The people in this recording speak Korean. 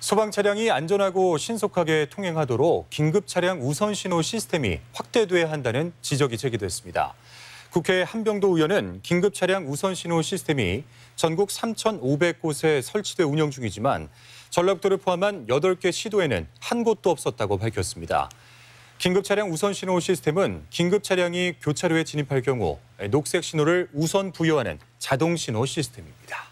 소방 차량이 안전하고 신속하게 통행하도록 긴급 차량 우선 신호 시스템이 확대돼야 한다는 지적이 제기됐습니다. 국회 한병도 의원은 긴급 차량 우선 신호 시스템이 전국 3,500곳에 설치돼 운영 중이지만 전라북도를 포함한 8개 시도에는 한 곳도 없었다고 밝혔습니다. 긴급 차량 우선 신호 시스템은 긴급 차량이 교차로에 진입할 경우 녹색 신호를 우선 부여하는 자동 신호 시스템입니다.